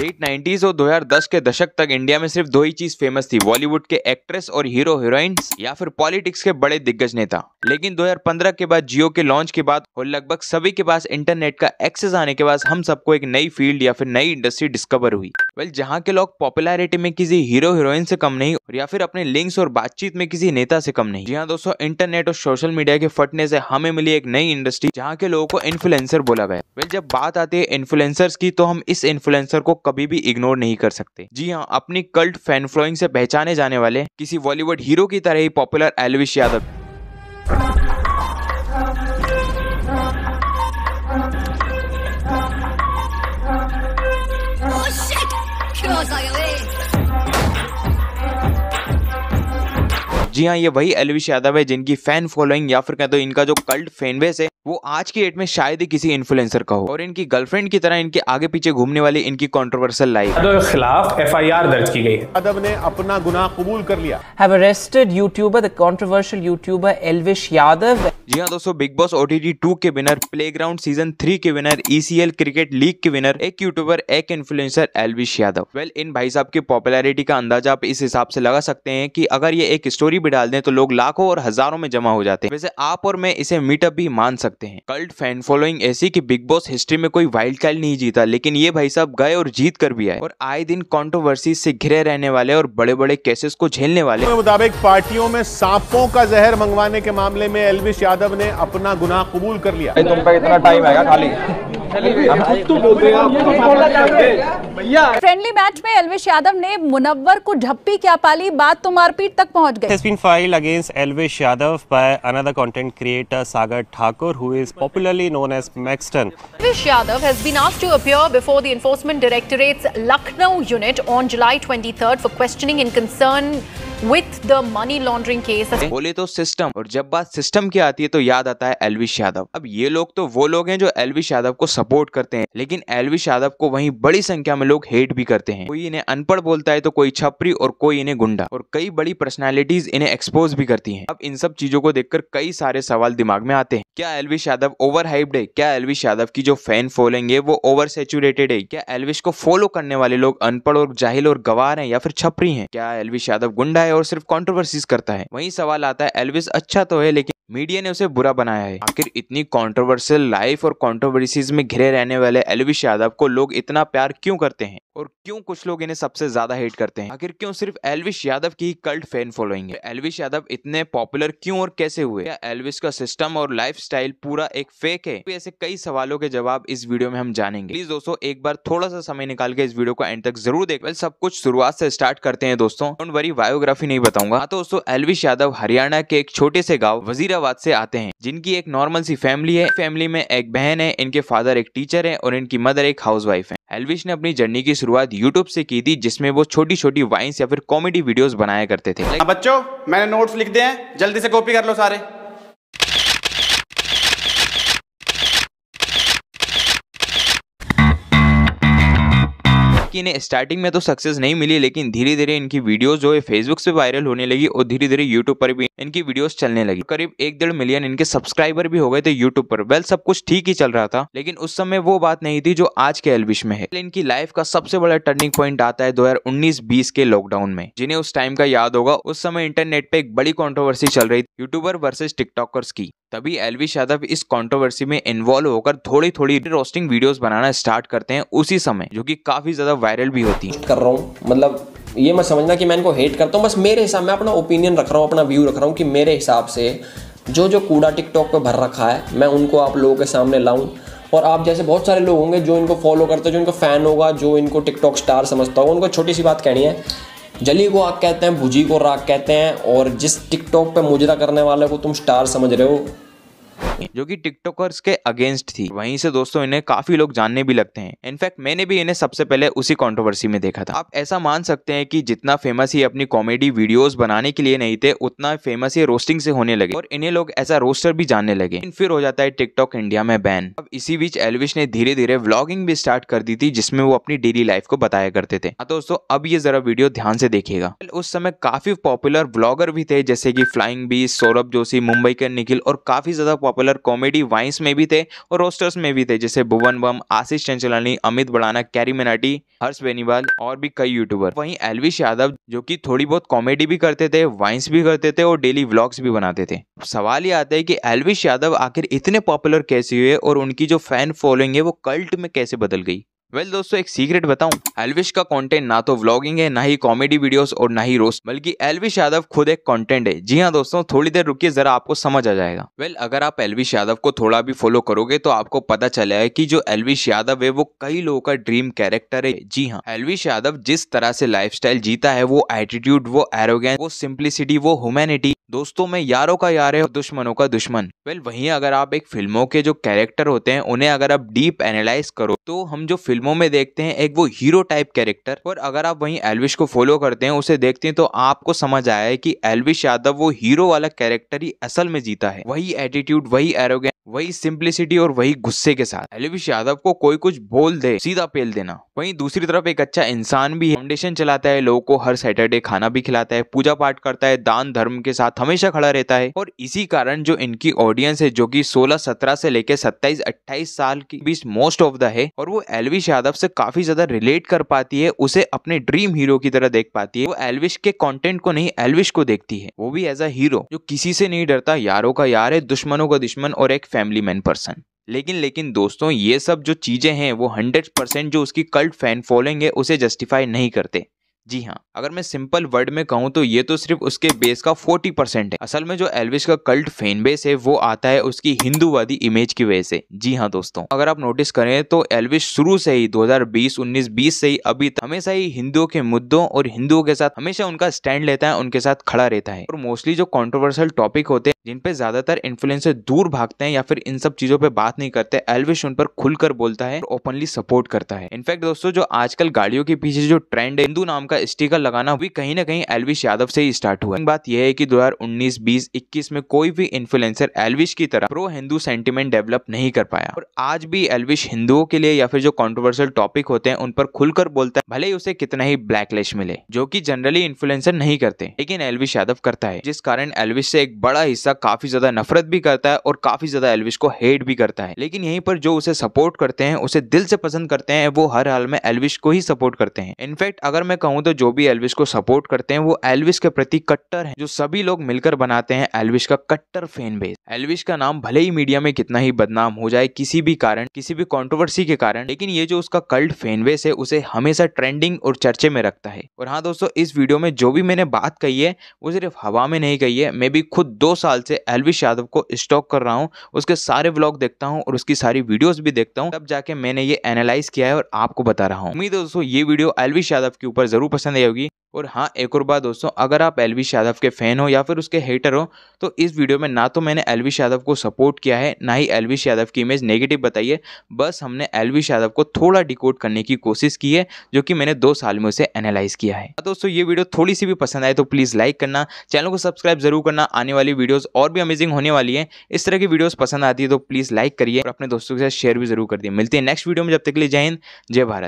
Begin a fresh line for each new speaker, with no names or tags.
late 90s और 2010 के दशक तक इंडिया में सिर्फ दो ही चीज फेमस थी बॉलीवुड के एक्ट्रेस और हीरो हीरोइंस या फिर पॉलिटिक्स के बड़े दिग्गज नेता लेकिन 2015 के बाद जियो के लॉन्च के बाद और लगभग सभी के पास इंटरनेट का एक्सेस आने के बाद हम सबको एक नई फील्ड या फिर नई इंडस्ट्री डिस्कवर हुई वेल well, जहाँ के लोग पॉपुलरिटी में किसी हीरो हीरोइन से कम नहीं और या फिर अपने लिंक्स और बातचीत में किसी नेता से कम नहीं जहाँ दोस्तों इंटरनेट और सोशल मीडिया के फटने से हमें मिली एक नई इंडस्ट्री जहाँ के लोगों को इन्फ्लुएंसर बोला गया वेल well, जब बात आती है इन्फ्लुएंसर्स की तो हम इस इन्फ्लुएंसर को कभी भी इग्नोर नहीं कर सकते जी हाँ अपनी कल्ट फैन फ्लोइंग से पहचाने जाने वाले किसी बॉलीवुड हीरो की तरह ही पॉपुलर एलविश यादव oh, जी हाँ ये वही एलविश यादव है जिनकी फैन फॉलोइंग या फिर कहते तो इनका जो कल्ट फैन बेस है वो आज की डेट में शायद ही किसी इन्फ्लुएंसर का हो और इनकी गर्लफ्रेंड की तरह इनके आगे पीछे घूमने वाली इनकी कंट्रोवर्शियल लाइफ के खिलाफ एफआईआर दर्ज की गई अदब ने अपना गुनाह कबूल कर लिया have arrested YouTuber the controversial YouTuber Elvish Yadav जी हाँ दोस्तों बिग बॉस ओटीटी टू के विनर प्लेग्राउंड सीजन थ्री के विनर ईसीएल क्रिकेट लीग के विनर एक यूट्यूबर एक इन्फ्लुएंसर एलविश यादव वेल इन भाई साहब की पॉपुलैरिटी का अंदाजा आप इस हिसाब से लगा सकते हैं कि अगर ये एक स्टोरी भी डाल दें तो लोग लाखों और हजारों में जमा हो जाते हैं वैसे आप और मैं इसे मीटअप भी मान सकते सकते हैं कल्ट फैन फॉलोइंग ऐसी कि बिग बॉस हिस्ट्री में कोई वाइल्ड कार्ड नहीं जीता लेकिन ये भाई साहब गए और जीत कर भी आए और आए दिन कॉन्ट्रोवर्सी से घिरे रहने वाले और बड़े बड़े केसेस को झेलने वाले मुताबिक पार्टियों में सांपों का जहर मंगवाने के मामले में एलविश यादव ने अपना गुनाह कबूल कर लिया तुम पे इतना टाइम आएगा खाली फ्रेंडली मैच तो तो में एलवेश यादव ने मुनव्वर को ढप्पी क्या पाली बात तो मारपीट तक पहुंच Elvish Yadav another content creator Sagar Thakur popularly known as Maxtern Elvish Yadav to appear before the enforcement directorate Lucknow unit on July twenty third for questioning in concern with the money laundering case बोले तो सिस्टम और जब बात सिस्टम की आती है तो याद आता है एलविश यादव अब ये लोग तो वो लोग हैं जो एलविश यादव को सपोर्ट करते हैं लेकिन एलविश यादव को वहीं बड़ी संख्या में लोग हेट भी करते हैं कोई इन्हें अनपढ़ बोलता है तो कोई छपरी और कोई इन्हें गुंडा और कई बड़ी पर्सनैलिटीज इन्हें एक्सपोज भी करती है अब इन सब चीजों को देखकर कई सारे सवाल दिमाग में आते हैं क्या एलविश यादव ओवर हाइप्ड है क्या एलविश यादव की जो फैन फॉलोइंग है वो ओवर सेचुरेटेड है क्या एलविश को फॉलो करने वाले लोग अनपढ़ और जाहिल और गवार है या फिर छपरी है क्या एलविश यादव गुंडा है और सिर्फ कॉन्ट्रोवर्सीज करता है वही सवाल आता है एलविस अच्छा तो है लेकिन मीडिया ने उसे बुरा बनाया है आखिर इतनी कंट्रोवर्शियल लाइफ और कंट्रोवर्सीज में घिरे रहने वाले एलविश यादव को लोग इतना प्यार क्यों करते हैं और क्यों कुछ लोग इन्हें सबसे ज्यादा हेट करते हैं आखिर क्यों सिर्फ एलविश यादव की ही कल्ट फैन फॉलोइंग है एलविश यादव इतने पॉपुलर क्यों और कैसे हुए क्या एलविश का सिस्टम और स्टाइल पूरा एक फेक है तो ऐसे कई सवालों के जवाब इस वीडियो में हम जानेंगे प्लीज दोस्तों एक बार थोड़ा सा समय निकाल के इस वीडियो को एंड तक जरूर देख वेल सब कुछ शुरुआत से स्टार्ट करते हैं दोस्तों डोंट वरी बायोग्राफी नहीं बताऊंगा हाँ तो दोस्तों एलविश यादव हरियाणा के एक छोटे से गाँव वजीराबाद से आते हैं जिनकी एक नॉर्मल सी फैमिली है फैमिली में एक बहन है इनके फादर एक टीचर है और इनकी मदर एक हाउस है एलविश ने अपनी जर्नी की शुरुआत यूट्यूब से की थी जिसमें वो छोटी छोटी वाइन्स या फिर कॉमेडी वीडियोस बनाया करते थे हाँ, बच्चों मैंने नोट्स लिख दिए हैं जल्दी से कॉपी कर लो सारे हालांकि इन्हें स्टार्टिंग में तो सक्सेस नहीं मिली लेकिन धीरे धीरे इनकी वीडियोस जो है फेसबुक से वायरल होने लगी और धीरे धीरे यूट्यूब पर भी इनकी वीडियोस चलने लगी करीब एक डेढ़ मिलियन इनके सब्सक्राइबर भी हो गए थे यूट्यूब पर वेल सब कुछ ठीक ही चल रहा था लेकिन उस समय वो बात नहीं थी जो आज के एलविश में है इनकी लाइफ का सबसे बड़ा टर्निंग पॉइंट आता है दो हजार के लॉकडाउन में जिन्हें उस टाइम का याद होगा उस समय इंटरनेट पे एक बड़ी कॉन्ट्रोवर्सी चल रही थी यूट्यूबर वर्सेज टिकटॉकर्स की तभी एलविश यादव इस कंट्रोवर्सी में इन्वॉल्व होकर थोड़ी थोड़ी रोस्टिंग वीडियोस बनाना स्टार्ट करते हैं उसी समय जो कि काफी ज्यादा वायरल भी होती है कर रहा हूँ मतलब ये मैं समझना कि मैं इनको हेट करता हूँ बस मेरे हिसाब में अपना ओपिनियन रख रहा हूँ अपना व्यू रख रहा हूँ कि मेरे हिसाब से जो जो कूड़ा टिकटॉक पर भर रखा है मैं उनको आप लोगों के सामने लाऊं और आप जैसे बहुत सारे लोग होंगे जो इनको फॉलो करते हैं जो इनको फ़ैन होगा जो इनको टिकटॉक स्टार समझता होगा उनको छोटी सी बात कहनी है जली को आग कहते हैं भुजी को राग कहते हैं और जिस टिकटॉक पे मुजरा करने वाले को तुम स्टार समझ रहे हो जो कि टिकटॉकर्स के अगेंस्ट थी वहीं से दोस्तों इन्हें काफी लोग जानने भी लगते हैं इनफैक्ट मैंने भी इन्हें सबसे पहले उसी कंट्रोवर्सी में देखा था आप ऐसा मान सकते हैं कि जितना फेमस ही अपनी कॉमेडी वीडियोस बनाने के लिए नहीं थे उतना फेमस ही रोस्टिंग से होने लगे और इन्हें लोग ऐसा रोस्टर भी जानने लगे फिर हो जाता है टिकटॉक इंडिया में बैन अब इसी बीच एलविश ने धीरे धीरे व्लॉगिंग भी स्टार्ट कर दी थी जिसमें वो अपनी डेली लाइफ को बताया करते थे हाँ दोस्तों अब ये जरा वीडियो ध्यान से देखेगा उस समय काफी पॉपुलर ब्लॉगर भी थे जैसे की फ्लाइंग बीस सौरभ जोशी मुंबई के निखिल और काफी ज्यादा पॉपुलर कॉमेडी वाइंस में भी थे और रोस्टर्स में भी थे जैसे भुवन बम आशीष चंचलानी अमित बड़ाना कैरी मनाटी हर्ष बेनीवाल और भी कई यूट्यूबर वहीं एलविश यादव जो कि थोड़ी बहुत कॉमेडी भी करते थे वाइंस भी करते थे और डेली व्लॉग्स भी बनाते थे सवाल ये आता है कि एलविश यादव आखिर इतने पॉपुलर कैसे हुए और उनकी जो फैन फॉलोइंग है वो कल्ट में कैसे बदल गई वेल well, दोस्तों एक सीक्रेट बताऊं एलविश का कंटेंट ना तो व्लॉगिंग है ना ही कॉमेडी वीडियोस और ना ही रोस्ट बल्कि एलविश यादव खुद एक कंटेंट है जी हाँ दोस्तों थोड़ी देर रुकिए जरा आपको समझ आ जाएगा वेल well, अगर आप एलविश यादव को थोड़ा भी फॉलो करोगे तो आपको पता चला है की जो एलविश यादव है वो कई लोगों का ड्रीम कैरेक्टर है जी हाँ एलविश यादव जिस तरह से लाइफ जीता है वो एटीट्यूड वो एरोगेंस वो सिंप्लिसिटी वो ह्यूमेनिटी दोस्तों में यारों का यार है और दुश्मनों का दुश्मन वेल well, वहीं अगर आप एक फिल्मों के जो कैरेक्टर होते हैं उन्हें अगर आप डीप एनालाइज करो तो हम जो फिल्म फिल्मों में देखते हैं एक वो हीरो टाइप कैरेक्टर और अगर आप वहीं एलविश को फॉलो करते हैं उसे देखते हैं तो आपको समझ आया है कि एलविश यादव वो हीरो वाला कैरेक्टर ही असल में जीता है वही एटीट्यूड वही एरोगेंस वही सिंप्लिसिटी और वही गुस्से के साथ एलविश यादव को कोई कुछ बोल दे सीधा पेल देना वहीं दूसरी तरफ एक अच्छा इंसान भी है फाउंडेशन चलाता है लोगों को हर सैटरडे खाना भी खिलाता है पूजा पाठ करता है दान धर्म के साथ हमेशा खड़ा रहता है और इसी कारण जो इनकी ऑडियंस है जो की सोलह सत्रह से लेकर सत्ताईस अट्ठाईस साल की बीच मोस्ट ऑफ द है और वो एलविश यादव से काफी ज्यादा रिलेट कर पाती है उसे अपने ड्रीम हीरो की तरह देख पाती है वो एलविश के कॉन्टेंट को नहीं एलविश को देखती है वो भी एज अ हीरो जो किसी से नहीं डरता यारों का यार है दुश्मनों का दुश्मन और एक फैमिली मैन पर्सन लेकिन लेकिन दोस्तों ये सब जो चीज़ें हैं वो हंड्रेड परसेंट जो उसकी कल्ट फैन फॉलोइंग है उसे जस्टिफाई नहीं करते जी हाँ अगर मैं सिंपल वर्ड में कहूँ तो ये तो सिर्फ उसके बेस का 40 परसेंट है असल में जो एलविश का कल्ट फैन बेस है वो आता है उसकी हिंदूवादी इमेज की वजह से जी हाँ दोस्तों अगर आप नोटिस करें तो एलविश शुरू से ही 2020 19 20 से ही अभी तक हमेशा ही हिंदुओं के मुद्दों और हिंदुओं के साथ हमेशा उनका स्टैंड लेता है उनके साथ खड़ा रहता है और मोस्टली जो कॉन्ट्रोवर्सल टॉपिक होते हैं जिनपे ज्यादातर इन्फ्लुएंसर दूर भागते हैं या फिर इन सब चीजों पर बात नहीं करते एलविश उन पर खुलकर बोलता है और ओपनली सपोर्ट करता है इनफैक्ट दोस्तों जो आजकल गाड़ियों के पीछे जो ट्रेंड है हिंदू नाम का का स्टिकर लगाना भी कहीं ना कहीं एलविश यादव से ही स्टार्ट हुआ बात यह है कि 2019, 20, 21 में कोई भी इन्फ्लुएंसर एलविश की तरह प्रो हिंदू सेंटिमेंट डेवलप नहीं कर पाया और आज भी एलविश हिंदुओं के लिए या फिर जो कॉन्ट्रोवर्सियल टॉपिक होते हैं उन पर खुलकर बोलता है भले ही उसे कितना ही ब्लैकलेश मिले जो की जनरली इन्फ्लुएंसर नहीं करते लेकिन एलविश यादव करता है जिस कारण एलविश से एक बड़ा हिस्सा काफी ज्यादा नफरत भी करता है और काफी ज्यादा एलविश को हेट भी करता है लेकिन यहीं पर जो उसे सपोर्ट करते हैं उसे दिल से पसंद करते हैं वो हर हाल में एलविश को ही सपोर्ट करते हैं इनफैक्ट अगर मैं कहूँ तो जो भी एल्विस को सपोर्ट करते हैं वो एल्विस के प्रति कट्टर हैं जो सभी लोग मिलकर बनाते हैं एल्विस का कट्टर फैन बेस एल्विस का नाम भले ही मीडिया में कितना ही बदनाम हो जाए किसी भी कारण किसी भी कॉन्ट्रोवर्सी के कारण लेकिन ये जो उसका कल्ट फैन बेस है उसे हमेशा ट्रेंडिंग और चर्चे में रखता है और हाँ दोस्तों इस वीडियो में जो भी मैंने बात कही है वो सिर्फ हवा में नहीं कही है मैं भी खुद दो साल से एलविश यादव को स्टॉक कर रहा हूँ उसके सारे ब्लॉग देखता हूँ और उसकी सारी वीडियो भी देखता हूँ तब जाके मैंने ये एनालाइज किया है और आपको बता रहा हूँ उम्मीद है दोस्तों ये वीडियो एलविश यादव के ऊपर जरूर पसंद आई होगी और हाँ एक और बात दोस्तों अगर आप एलविश यादव के फ़ैन हो या फिर उसके हेटर हो तो इस वीडियो में ना तो मैंने एलविश यादव को सपोर्ट किया है ना ही एलविश यादव की इमेज नेगेटिव बताई है बस हमने एलविश यादव को थोड़ा डिकोड करने की कोशिश की है जो कि मैंने दो साल में उसे एनालाइज किया है हाँ दोस्तों ये वीडियो थोड़ी सी भी पसंद आए तो प्लीज़ लाइक करना चैनल को सब्सक्राइब जरूर करना आने वाली वीडियोज़ और भी अमेजिंग होने वाली है इस तरह की वीडियोज़ पसंद आती है तो प्लीज़ लाइक करिए और अपने दोस्तों के साथ शेयर भी जरूर कर दिए मिलते हैं नेक्स्ट वीडियो में जब तक ले लिए जय हिंद जय भारत